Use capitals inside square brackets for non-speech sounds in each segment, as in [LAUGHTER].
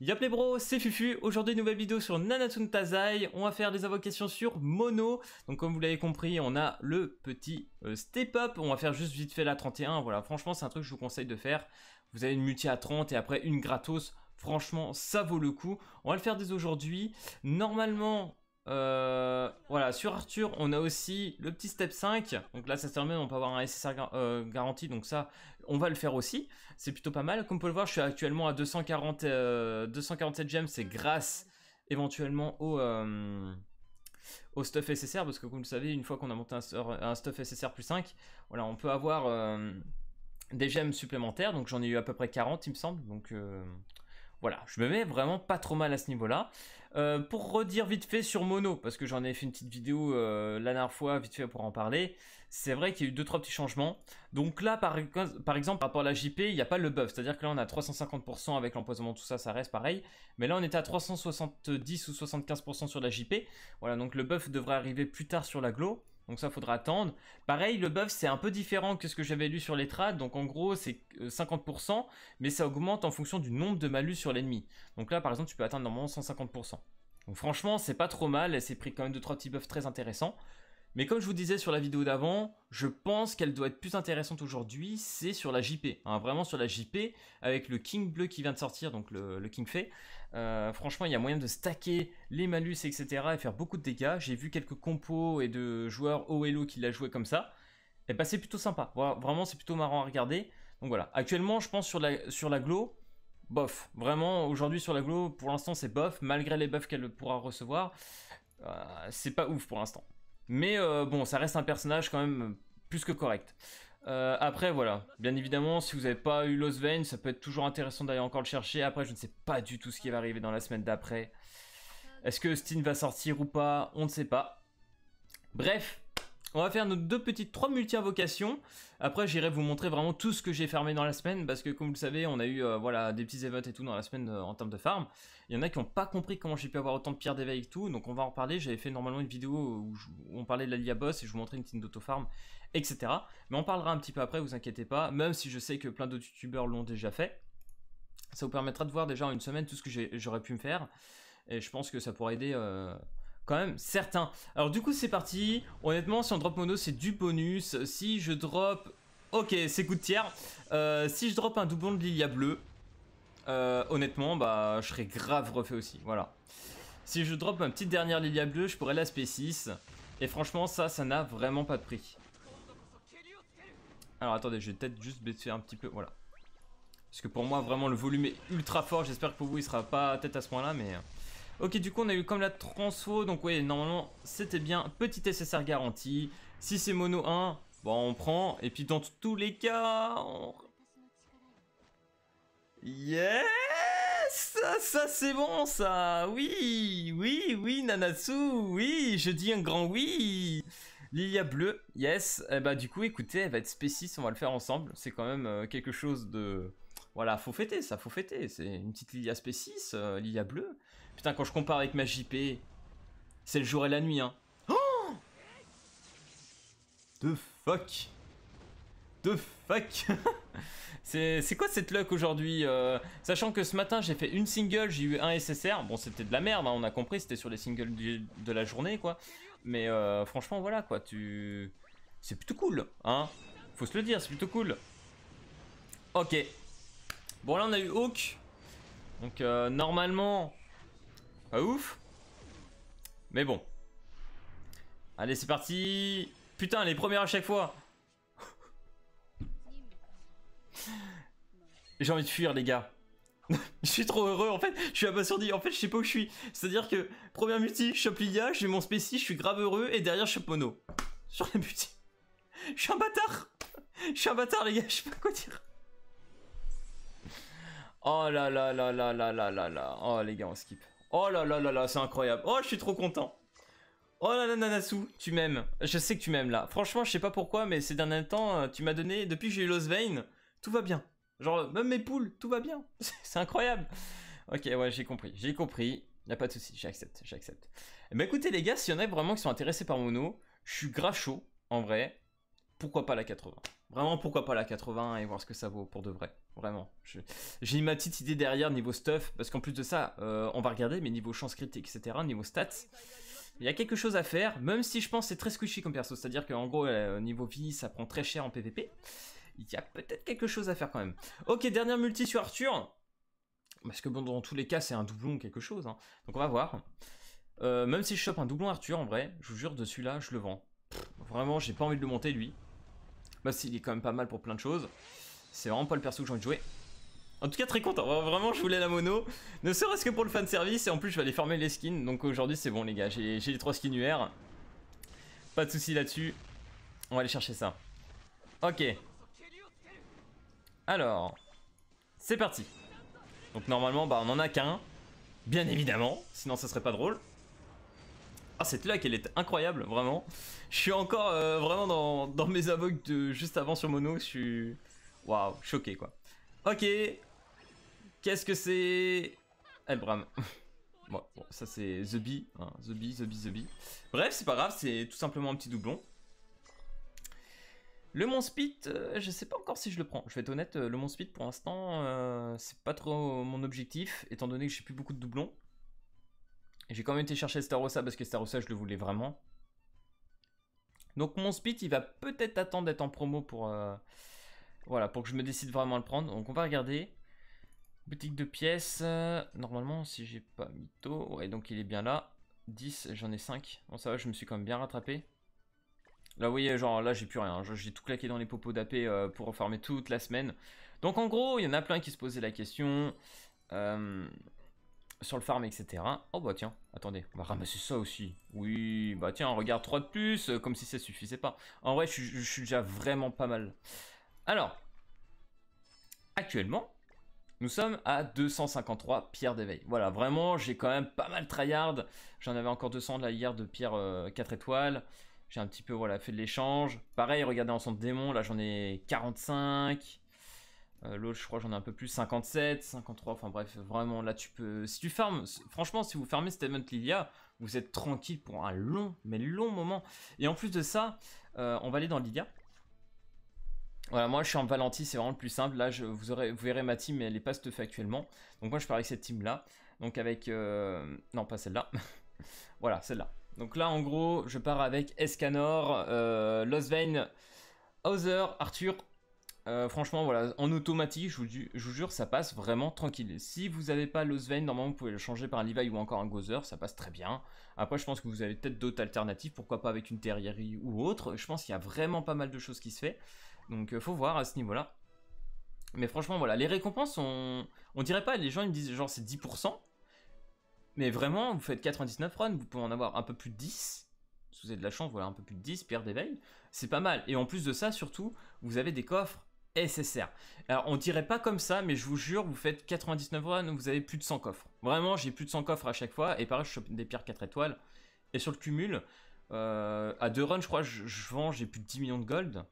Yop les bros, c'est Fufu. Aujourd'hui, nouvelle vidéo sur no Tazai. On va faire des invocations sur Mono. Donc, comme vous l'avez compris, on a le petit euh, step up. On va faire juste vite fait la 31. Voilà, franchement, c'est un truc que je vous conseille de faire. Vous avez une multi à 30 et après une gratos. Franchement, ça vaut le coup. On va le faire dès aujourd'hui. Normalement, euh, voilà, sur Arthur, on a aussi le petit step 5. Donc là, ça se termine, on peut avoir un SSR euh, garanti. Donc ça, on va le faire aussi. C'est plutôt pas mal. Comme vous le voir, je suis actuellement à 240, 247 gemmes. C'est grâce éventuellement au, euh, au stuff SSR. Parce que comme vous le savez, une fois qu'on a monté un, stuff SSR plus 5, voilà, on peut avoir euh, des gemmes supplémentaires. Donc j'en ai eu à peu près 40, il me semble. Donc euh, voilà, je me mets vraiment pas trop mal à ce niveau-là. Euh, pour redire vite fait sur Mono, parce que j'en ai fait une petite vidéo euh, la dernière fois, vite fait pour en parler, c'est vrai qu'il y a eu deux trois petits changements. Donc là, par, exemple, par rapport à la JP, il n'y a pas le buff, c'est-à-dire que là on a 350% avec l'empoisonnement, tout ça, ça reste pareil. Mais là on était à 370 ou 75% sur la JP. Voilà, donc le buff devrait arriver plus tard sur la GLO. Donc ça, faudra attendre. Pareil, le buff, c'est un peu différent que ce que j'avais lu sur les trades. Donc en gros, c'est 50%, euh, mais ça augmente en fonction du nombre de malus sur l'ennemi. Donc là, par exemple, tu peux atteindre normalement 150%. Donc franchement, c'est pas trop mal. C'est pris quand même 2-3 petits buffs très intéressants. Mais comme je vous disais sur la vidéo d'avant, je pense qu'elle doit être plus intéressante aujourd'hui, c'est sur la JP. Hein, vraiment sur la JP, avec le King bleu qui vient de sortir, donc le, King Fay. Euh, franchement, il y a moyen de stacker les malus, etc. et faire beaucoup de dégâts. J'ai vu quelques compos et de joueurs OLO qui l'a joué comme ça. Et eh bah ben, c'est plutôt sympa. Vraiment, c'est plutôt marrant à regarder. Donc voilà. Actuellement, je pense sur la, sur la glo bof. Vraiment, aujourd'hui sur la glo pour l'instant, c'est bof, malgré les buffs qu'elle pourra recevoir. Euh, c'est pas ouf pour l'instant. Mais euh, bon, ça reste un personnage quand même plus que correct. Euh, après, voilà. Bien évidemment, si vous n'avez pas eu Lost Vein, ça peut être toujours intéressant d'aller encore le chercher. Après, je ne sais pas du tout ce qui va arriver dans la semaine d'après. Est-ce que Steam va sortir ou pas On ne sait pas. Bref, on va faire nos deux petites trois multi-invocations. Après, j'irai vous montrer vraiment tout ce que j'ai fermé dans la semaine parce que, comme vous le savez, on a eu euh, voilà des petits events et tout dans la semaine euh, en termes de farm. Il y en a qui n'ont pas compris comment j'ai pu avoir autant de pierres d'éveil et tout, donc on va en parler J'avais fait normalement une vidéo où, on parlait de la boss et je vous montrais une team d'auto-farm, etc. Mais on parlera un petit peu après, vous inquiétez pas, même si je sais que plein d'autres youtubeurs l'ont déjà fait. Ça vous permettra de voir déjà en une semaine tout ce que j'aurais pu me faire. Et je pense que ça pourrait aider euh, quand même certain. Alors du coup c'est parti, honnêtement si on drop mono c'est du bonus, si je drop... Ok c'est coup de tiers, euh, si je drop un doublon de Lilia bleu, euh, honnêtement bah je serais grave refait aussi, voilà. Si je drop ma petite dernière Lilia bleue je pourrais l'aspect 6, et franchement ça, ça n'a vraiment pas de prix. Alors attendez, je vais peut-être juste baisser un petit peu, voilà. Parce que pour moi vraiment le volume est ultra fort, j'espère que pour vous il sera pas tête à ce point là mais... Euh, Ok, du coup, on a eu comme la transfo, donc oui normalement, c'était bien. Petit SSR garanti. Si c'est mono 1, bon, on prend. Et puis, dans tous les cas, Yes Ça, ça c'est bon, ça Oui Oui, oui, Nanatsu Oui, je dis un grand oui Lilia bleue, yes Et eh bah, ben, du coup, écoutez, elle va être spécis, on va le faire ensemble. C'est quand même euh, quelque chose de... Voilà, faut fêter ça, faut fêter. C'est une petite Lilia spécis, euh, Lilia bleue. Putain, quand je compare avec ma JP, c'est le jour et la nuit, hein. Oh The fuck The fuck [LAUGHS] C'est quoi cette luck aujourd'hui euh? Sachant que ce matin j'ai fait une single, j'ai eu un SSR. Bon, c'était de la merde, hein, on a compris, c'était sur les singles de la journée, quoi. Mais euh, franchement, voilà, quoi, tu... C'est plutôt cool, hein Faut se le dire, c'est plutôt cool. Ok. Bon, là, on a eu Hawk. Donc, euh, normalement, pas ouf. Mais bon. Allez, c'est parti. Putain, les premières à chaque fois. [LAUGHS] J'ai envie de fuir, les gars. [LAUGHS] je suis trop heureux, en fait, je suis abasourdi, en fait, je sais pas où je suis. C'est-à-dire que, première multi, je chope Lilia, j'ai mon spéci, je suis grave heureux, et derrière, je chope Mono. [LAUGHS] Sur la multi. Je suis un bâtard Je suis un bâtard, les gars, je sais pas quoi dire. Oh là là là là là là là là. Oh, les gars, on skip. Oh là là là là, c'est incroyable. Oh, je suis trop content. Oh là là, Nanasu, tu m'aimes. Je sais que tu m'aimes là. Franchement, je sais pas pourquoi, mais ces derniers temps, euh, tu m'as donné, depuis que j'ai eu Vein, tout va bien. Genre, même mes poules, tout va bien. [LAUGHS] c'est incroyable. Ok, ouais, j'ai compris. J'ai compris. Y pas de souci, j'accepte, j'accepte. Mais écoutez les gars, s'il y en a vraiment qui sont intéressés par Mono, je suis gras chaud, en vrai pourquoi pas la 80 Vraiment, pourquoi pas la 80 et voir ce que ça vaut pour de vrai. Vraiment. J'ai ma petite idée derrière niveau stuff, parce qu'en plus de ça, euh, on va regarder, mais niveau chance critique, etc., niveau stats, il y a quelque chose à faire, même si je pense c'est très squishy comme perso, c'est-à-dire qu'en gros, euh, niveau vie, ça prend très cher en PvP. Il y a peut-être quelque chose à faire quand même. Ok, dernière multi sur Arthur. Parce que bon, dans tous les cas, c'est un doublon quelque chose. Hein. Donc on va voir. Euh, même si je chope un doublon Arthur, en vrai, je vous jure, de celui-là, je le vends. vraiment, j'ai pas envie de le monter, lui bah s'il est quand même pas mal pour plein de choses. C'est vraiment pas le perso que j'ai envie de jouer. En tout cas, très content. Vraiment, je voulais la mono. Ne serait-ce que pour le fan service Et en plus, je vais aller former les skins. Donc aujourd'hui, c'est bon, les gars. J'ai les trois skins UR. Pas de souci là-dessus. On va aller chercher ça. Ok. Alors. C'est parti. Donc normalement, bah, on en a qu'un. Bien évidemment. Sinon, ça serait pas drôle. Ah, cette là elle est incroyable, vraiment. Je suis encore euh, vraiment dans, mes aveugles de juste avant sur Mono. Je suis. Waouh, choqué quoi. Ok. Qu'est-ce que c'est Elbram. [LAUGHS] bon, ça c'est hein, The Bee. The Bee, The Bee, The Bref, c'est pas grave, c'est tout simplement un petit doublon. Le mon speed, euh, je sais pas encore si je le prends. Je vais être honnête, euh, le mon speed, pour l'instant, c'est pas trop mon objectif, étant donné que j'ai plus beaucoup de doublons. J'ai quand même été chercher Starossa parce que Starossa, je le voulais vraiment. Donc mon speed, il va peut-être attendre d'être en promo pour, euh, voilà, pour que je me décide vraiment à le prendre. Donc on va regarder. Boutique de pièces. Euh, normalement, si j'ai pas mytho. Et donc il est bien là. 10, j'en ai 5. Bon, ça va, je me suis quand même bien rattrapé. Là, vous voyez, euh, genre là, j'ai plus rien. J'ai tout claqué dans les popos d'AP pour farmer toute la semaine. Donc en gros, il y en a plein qui se posaient la question. Euh, sur le farm, etc. Oh bah tiens, attendez, on va ramasser ça aussi. Oui, bah tiens, regarde 3 de plus, euh, comme si ça suffisait pas. En vrai, je, suis déjà vraiment pas mal. Alors, actuellement, nous sommes à 253 pierres d'éveil. Voilà, vraiment, j'ai quand même pas mal tryhard. J'en avais encore 200 la hier de pierres 4 euh, étoiles. J'ai un petit peu voilà fait de l'échange. Pareil, regardez en centre démon, là j'en ai 45. Euh, l'autre, je crois, j'en ai un peu plus. 57, 53, enfin bref, vraiment, là, tu peux... Si tu farmes, franchement, si vous fermez Statement Lilia, vous êtes tranquille pour un long, mais long moment. Et en plus de ça, euh, on va aller dans Lilia. Voilà, moi je suis en Valenti, c'est vraiment le plus simple. Là, je, vous, aurez, vous verrez ma team, mais elle est pas stuffée actuellement. Donc moi, je pars avec cette team-là. Donc avec... Euh, non, pas celle-là. [LAUGHS] voilà, celle-là. Donc là, en gros, je pars avec Escanor, euh, Losvein, Hauser, Arthur, euh, franchement, voilà, en automatique, je vous, jure, ça passe vraiment tranquille. Si vous n'avez pas le normalement, vous pouvez le changer par un Levi ou encore un Gozer, ça passe très bien. Après, je pense que vous avez peut-être d'autres alternatives, pourquoi pas avec une Terrierie ou autre. Je pense qu'il y a vraiment pas mal de choses qui se fait. Donc, euh, faut voir à ce niveau-là. Mais franchement, voilà, les récompenses, on, on dirait pas, les gens ils me disent genre c'est 10%. Mais vraiment, vous faites 99 runs, vous pouvez en avoir un peu plus de 10 si vous avez de la chance, voilà, un peu plus de 10 pierre d'éveil, c'est pas mal. Et en plus de ça, surtout, vous avez des coffres. SSR. Alors, on dirait pas comme ça, mais je vous jure, vous faites 99 runs, vous avez plus de 100 coffres. Vraiment, j'ai plus de 100 coffres à chaque fois, et pareil, je chope des pierres 4 étoiles. Et sur le cumul, euh, à deux runs, je crois, je, vends, j'ai plus de 10 millions de gold.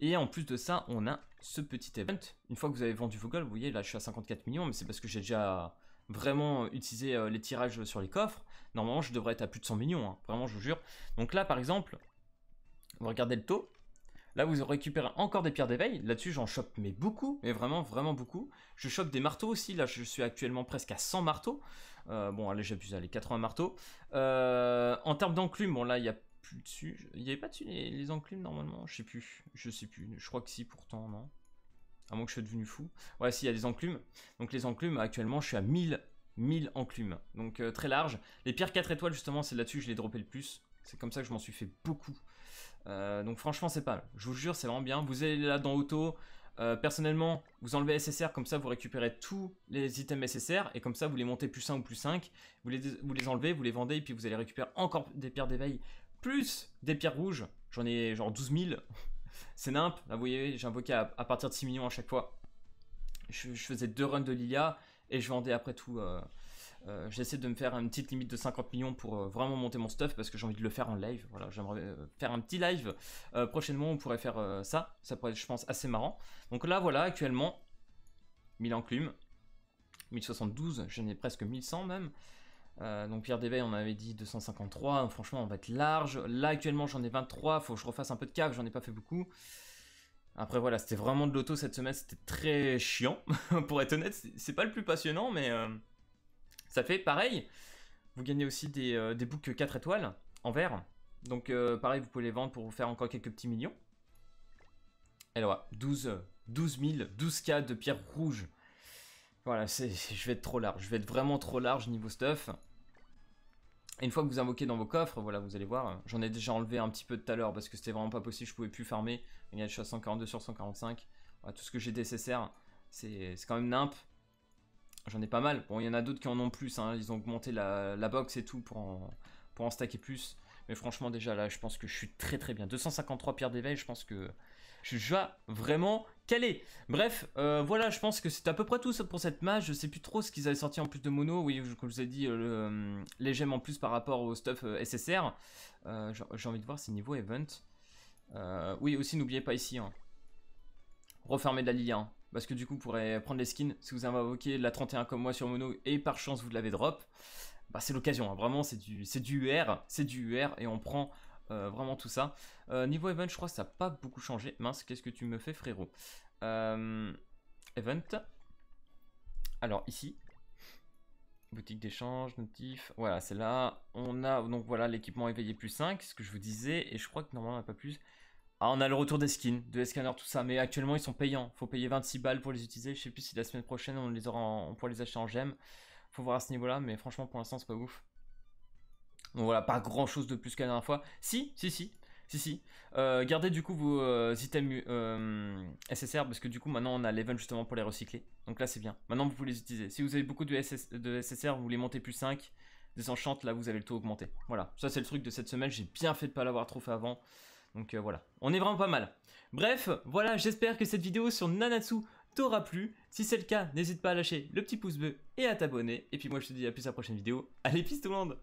Et en plus de ça, on a ce petit event. Une fois que vous avez vendu vos gold, vous voyez, là, je suis à 54 millions, mais c'est parce que j'ai déjà vraiment utilisé euh, les tirages sur les coffres. Normalement, je devrais être à plus de 100 millions, hein. vraiment, je vous jure. Donc là, par exemple, vous regardez le taux, Là, vous récupérez encore des pierres d'éveil. Là-dessus, j'en chope, mais beaucoup, mais vraiment, vraiment beaucoup. Je chope des marteaux aussi. Là, je suis actuellement presque à 100 marteaux. Euh, bon, allez, j'abuse, allez, 80 marteaux. Euh, en termes d'enclumes bon, là, il n'y a plus dessus. Il n'y avait pas dessus les, enclumes normalement Je sais plus. Je sais plus. Je crois que si, pourtant, non. À moins que je sois devenu fou. Ouais, si, il y a des enclumes. Donc, les enclumes, actuellement, je suis à 1000, 1000 enclumes. Donc, euh, très large. Les pierres 4 étoiles, justement, c'est là-dessus que je les droppé le plus. C'est comme ça que je m'en suis fait beaucoup. Euh, donc franchement c'est pas mal. Je vous jure c'est vraiment bien. Vous allez là dans auto. Euh, personnellement, vous enlevez SSR, comme ça vous récupérez tous les items SSR, et comme ça vous les montez plus 1 ou plus 5, vous les, vous les enlevez, vous les vendez, et puis vous allez récupérer encore des pierres d'éveil, plus des pierres rouges, j'en ai genre 12 000, [LAUGHS] c'est nimp, là vous voyez, j'invoquais à, partir de 6 millions à chaque fois, je, faisais deux runs de Lilia, et je vendais après tout, euh, euh, j'essaie de me faire une petite limite de 50 millions pour euh, vraiment monter mon stuff parce que j'ai envie de le faire en live. Voilà, j'aimerais euh, faire un petit live. prochainement, on pourrait faire ça. Ça pourrait être, je pense, assez marrant. Donc là, voilà, actuellement, 1000 enclumes, 1072, j'en ai presque 1100 même. donc Pierre d'Eveil on avait dit 253, franchement on va être large. Là actuellement j'en ai 23, faut que je refasse un peu de cave, j'en ai pas fait beaucoup. Après voilà, c'était vraiment de l'auto cette semaine, c'était très chiant. [LAUGHS] pour être honnête, c'est pas le plus passionnant, mais ça fait pareil. Vous gagnez aussi des, euh, boucles 4 étoiles en vert Donc euh, pareil, vous pouvez les vendre pour vous faire encore quelques petits millions. Alors, 12, 12 000, 12K de pierre rouge Voilà, je vais être trop large. Je vais être vraiment trop large niveau stuff. Et une fois que vous invoquez dans vos coffres, voilà, vous allez voir. J'en ai déjà enlevé un petit peu tout à l'heure parce que c'était vraiment pas possible. Je pouvais plus farmer. Il je suis à 142 sur 145. Voilà, tout ce que j'ai nécessaire, c'est quand même nimp j'en ai pas mal. Bon, il y en a d'autres qui en ont plus, hein. ils ont augmenté la, la, box et tout pour en, pour en stacker plus. Mais franchement, déjà là, je pense que je suis très très bien. 253 pierres d'éveil, je pense que je suis déjà vraiment calé. Bref, euh, voilà, je pense que c'est à peu près tout pour cette match. Je sais plus trop ce qu'ils avaient sorti en plus de mono. Oui, comme je vous ai dit, euh, le, euh, les gemmes en plus par rapport au stuff SSR. J'ai envie de voir ces niveaux event. oui, aussi, n'oubliez pas ici. Hein. Refermer de la Lilia. Hein parce que du coup vous pourrez prendre les skins. Si vous avez invoqué la 31 comme moi sur mono et par chance vous l'avez drop, bah c'est l'occasion, hein. vraiment c'est du, du UR, c'est du UR et on prend euh, vraiment tout ça. Euh, niveau event, je crois que ça n'a pas beaucoup changé. Mince, qu'est-ce que tu me fais frérot euh, Event. Alors ici, boutique d'échange, notif, voilà c'est là. On a donc voilà l'équipement éveillé plus 5, ce que je vous disais, et je crois que normalement on n'a pas plus. Ah, on a le retour des skins, de scanners, tout ça, mais actuellement ils sont payants. Faut payer 26 balles pour les utiliser. Je sais plus si la semaine prochaine on les aura, pourra les acheter en gemme. Faut voir à ce niveau-là, mais franchement pour l'instant c'est pas ouf. Donc voilà, pas grand chose de plus qu'à la dernière fois. Si, si, si, si, si. Euh, gardez du coup vos euh, items euh, SSR parce que du coup maintenant on a l'event justement pour les recycler. Donc là c'est bien. Maintenant vous pouvez les utiliser. Si vous avez beaucoup de, SSR, vous les montez plus 5. Des enchantes, là vous avez le taux augmenté. Voilà, ça c'est le truc de cette semaine. J'ai bien fait de pas l'avoir trop fait avant. Donc euh, voilà, on est vraiment pas mal. Bref, voilà, j'espère que cette vidéo sur Nanatsu t'aura plu. Si c'est le cas, n'hésite pas à lâcher le petit pouce bleu et à t'abonner. Et puis moi je te dis à plus à la prochaine vidéo. Allez, piste tout le monde